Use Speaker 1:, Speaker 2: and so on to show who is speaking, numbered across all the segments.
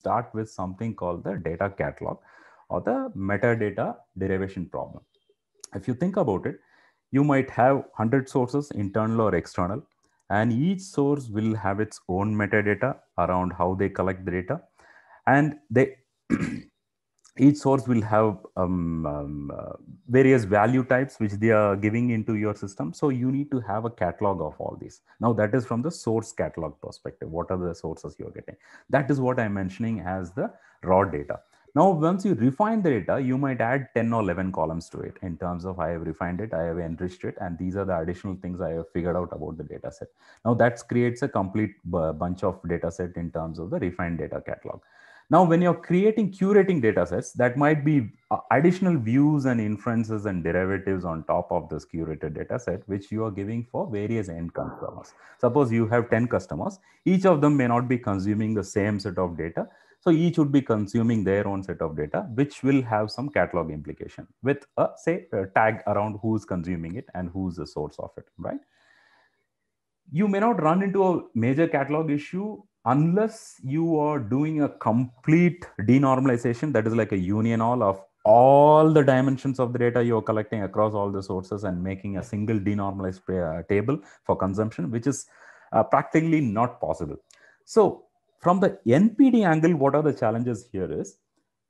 Speaker 1: start with something called the data catalog or the metadata derivation problem. If you think about it, you might have 100 sources, internal or external, and each source will have its own metadata around how they collect the data. And they each source will have um, um, uh, various value types which they are giving into your system so you need to have a catalog of all these now that is from the source catalog perspective what are the sources you're getting that is what i'm mentioning as the raw data now once you refine the data you might add 10 or 11 columns to it in terms of i have refined it i have enriched it and these are the additional things i have figured out about the data set now that creates a complete uh, bunch of data set in terms of the refined data catalog now, when you're creating, curating data sets, that might be uh, additional views and inferences and derivatives on top of this curated data set, which you are giving for various end customers. Suppose you have 10 customers, each of them may not be consuming the same set of data. So each would be consuming their own set of data, which will have some catalog implication with a say a tag around who's consuming it and who's the source of it, right? You may not run into a major catalog issue unless you are doing a complete denormalization, that is like a union all of all the dimensions of the data you're collecting across all the sources and making a single denormalized uh, table for consumption, which is uh, practically not possible. So from the NPD angle, what are the challenges here is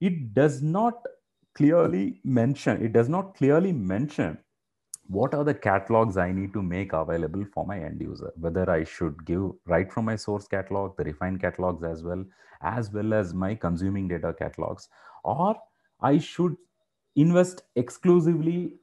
Speaker 1: it does not clearly mention, it does not clearly mention what are the catalogs I need to make available for my end user? Whether I should give right from my source catalog, the refined catalogs as well, as well as my consuming data catalogs, or I should invest exclusively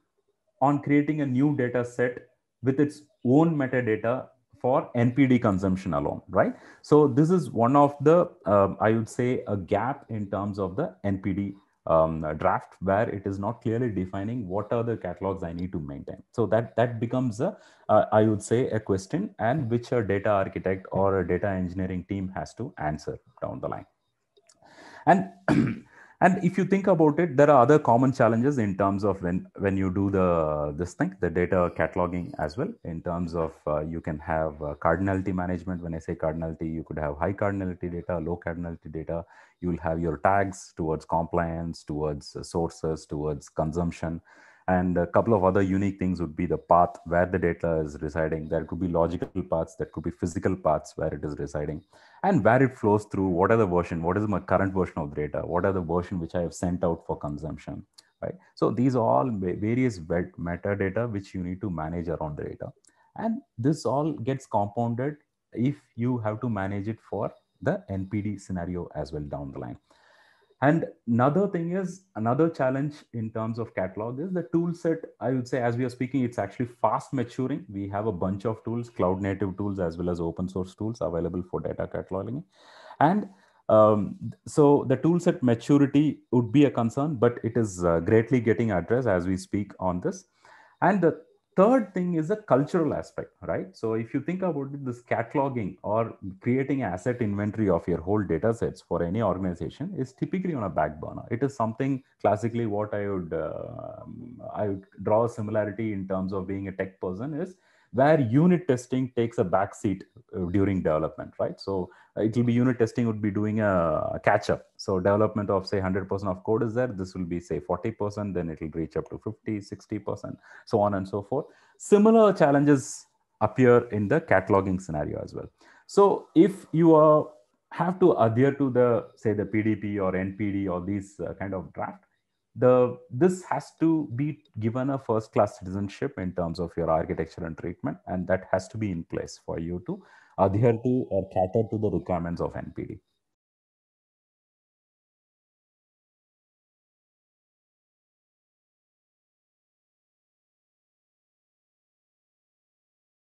Speaker 1: on creating a new data set with its own metadata for NPD consumption alone, right? So this is one of the, uh, I would say, a gap in terms of the NPD um, draft where it is not clearly defining what are the catalogs I need to maintain. So that that becomes a, uh, I would say a question and which a data architect or a data engineering team has to answer down the line. And and if you think about it there are other common challenges in terms of when when you do the this thing the data cataloging as well in terms of uh, you can have uh, cardinality management when i say cardinality you could have high cardinality data low cardinality data you'll have your tags towards compliance towards uh, sources towards consumption and a couple of other unique things would be the path where the data is residing. There could be logical paths, that could be physical paths where it is residing, and where it flows through. What are the version? What is my current version of the data? What are the version which I have sent out for consumption? Right. So these are all various metadata which you need to manage around the data, and this all gets compounded if you have to manage it for the NPD scenario as well down the line and another thing is another challenge in terms of catalog is the tool set i would say as we are speaking it's actually fast maturing we have a bunch of tools cloud native tools as well as open source tools available for data cataloging and um, so the tool set maturity would be a concern but it is uh, greatly getting addressed as we speak on this and the third thing is the cultural aspect right so if you think about it, this cataloging or creating asset inventory of your whole data sets for any organization is typically on a back burner it is something classically what i would uh, i would draw a similarity in terms of being a tech person is where unit testing takes a backseat uh, during development, right? So uh, it will be unit testing would be doing a catch up. So development of say 100% of code is there. This will be say 40%, then it will reach up to 50, 60%, so on and so forth. Similar challenges appear in the cataloging scenario as well. So if you are uh, have to adhere to the say the PDP or NPD or these uh, kind of draft, the this has to be given a first class citizenship in terms of your architecture and treatment and that has to be in place for you to adhere to or cater to the requirements of npd